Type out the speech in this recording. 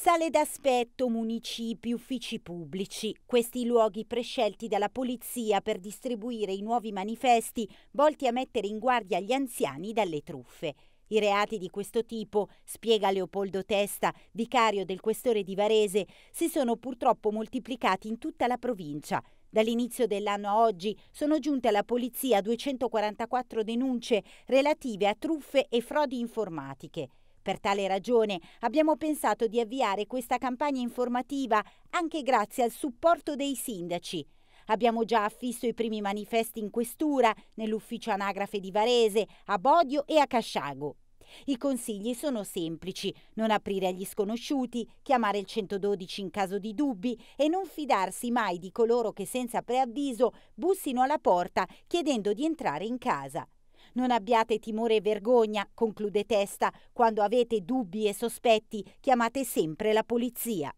Sale d'aspetto, municipi, uffici pubblici, questi luoghi prescelti dalla polizia per distribuire i nuovi manifesti volti a mettere in guardia gli anziani dalle truffe. I reati di questo tipo, spiega Leopoldo Testa, vicario del questore di Varese, si sono purtroppo moltiplicati in tutta la provincia. Dall'inizio dell'anno a oggi sono giunte alla polizia 244 denunce relative a truffe e frodi informatiche. Per tale ragione abbiamo pensato di avviare questa campagna informativa anche grazie al supporto dei sindaci. Abbiamo già affisso i primi manifesti in questura, nell'ufficio anagrafe di Varese, a Bodio e a Casciago. I consigli sono semplici, non aprire agli sconosciuti, chiamare il 112 in caso di dubbi e non fidarsi mai di coloro che senza preavviso bussino alla porta chiedendo di entrare in casa. Non abbiate timore e vergogna, conclude Testa, quando avete dubbi e sospetti chiamate sempre la polizia.